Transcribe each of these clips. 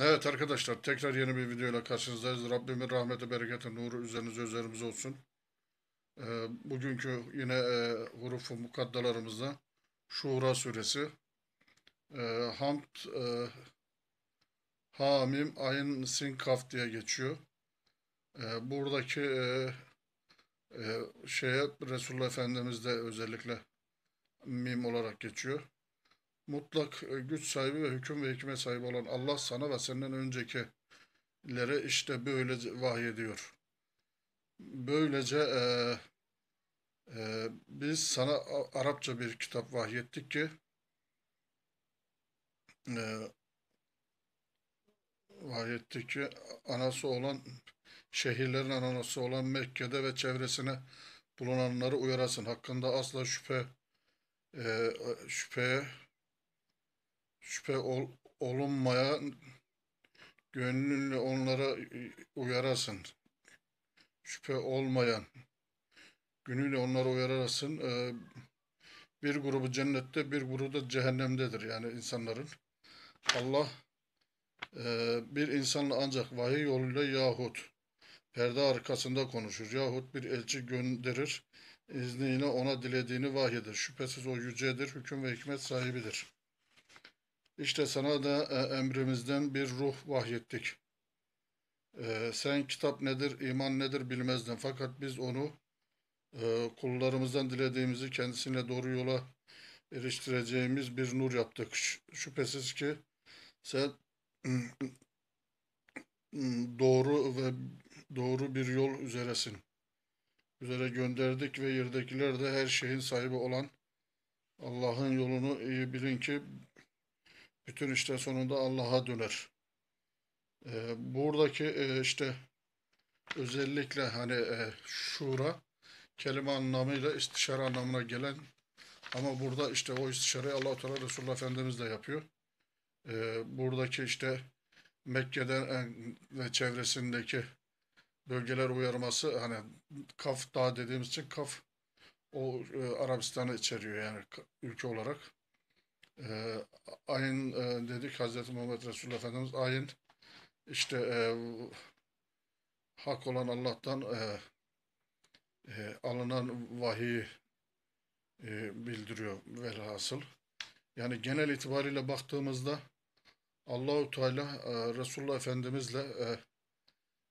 Evet arkadaşlar tekrar yeni bir videoyla karşınızdayız. Rabbimin rahmeti, bereketi, nuru üzerinize üzerimize olsun. Ee, bugünkü yine e, hurufu mukaddalarımızda Şura suresi. E, hamd, e, hamim, ayın, sin, kaf diye geçiyor. E, buradaki e, e, şeye Resulullah Efendimiz de özellikle mim olarak geçiyor mutlak e, güç sahibi ve hüküm ve hikmet sahibi olan Allah sana ve senden öncekilere işte böyle vahyediyor. Böylece e, e, biz sana Arapça bir kitap vahyettik ki e, vahyettik ki anası olan şehirlerin anası olan Mekke'de ve çevresine bulunanları uyarasın. Hakkında asla şüphe e, şüpheye şüphe ol, olunmaya gönlünle onlara e, uyarasın. Şüphe olmayan günüyle onlara uyarasın. Ee, bir grubu cennette, bir grubu da cehennemdedir yani insanların. Allah e, bir insanla ancak vahiy yoluyla yahut perde arkasında konuşur yahut bir elçi gönderir. İzniyle ona dilediğini vahyeder. Şüphesiz o yücedir, hüküm ve hikmet sahibidir.'' İşte sana da e, emrimizden bir ruh vahyettik. E, sen kitap nedir, iman nedir bilmezdin. Fakat biz onu e, kullarımızdan dilediğimizi kendisine doğru yola eriştireceğimiz bir nur yaptık. Şüphesiz ki sen doğru ve doğru bir yol üzeresin. Üzere gönderdik ve yerdekiler de her şeyin sahibi olan Allah'ın yolunu iyi bilin ki bütün işte sonunda Allah'a döner. E, buradaki e, işte özellikle hani e, şura kelime anlamıyla istişare anlamına gelen ama burada işte o istişareyi Allah-u Teala Resulullah Efendimiz de yapıyor. E, buradaki işte Mekke'den e, ve çevresindeki bölgeler uyarması hani Kaf Dağı dediğimiz için Kaf o e, Arabistan'ı içeriyor yani ülke olarak e, ee, ayin e, dedik Hazreti Muhammed Resulullah Efendimiz ayın işte e, hak olan Allah'tan e, e, alınan vahiy e, bildiriyor velhasıl. Yani genel itibariyle baktığımızda Allahu Teala e, Resulullah Efendimizle e,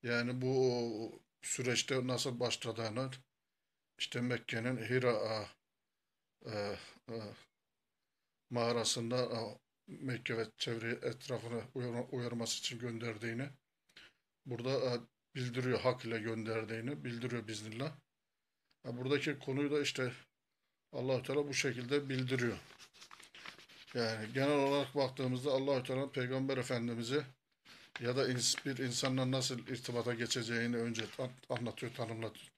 yani bu süreçte nasıl başladığını işte Mekke'nin Hira e, e, mağarasında Mekke ve çevre etrafını uyarması için gönderdiğini burada bildiriyor hak ile gönderdiğini bildiriyor biznillah. Buradaki konuyu da işte Allahü Teala bu şekilde bildiriyor. Yani genel olarak baktığımızda Allahü Teala Peygamber Efendimiz'i ya da bir insanla nasıl irtibata geçeceğini önce anlatıyor, tanımlatıyor,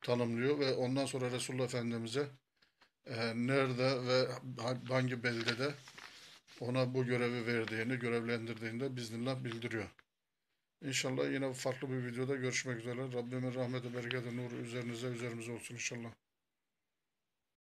tanımlıyor ve ondan sonra Resulullah Efendimiz'e ee, nerede ve hangi beldede ona bu görevi verdiğini, görevlendirdiğini de bizimle bildiriyor. İnşallah yine farklı bir videoda görüşmek üzere. Rabbimin rahmeti, bereketi, nuru üzerinize, üzerimize olsun inşallah.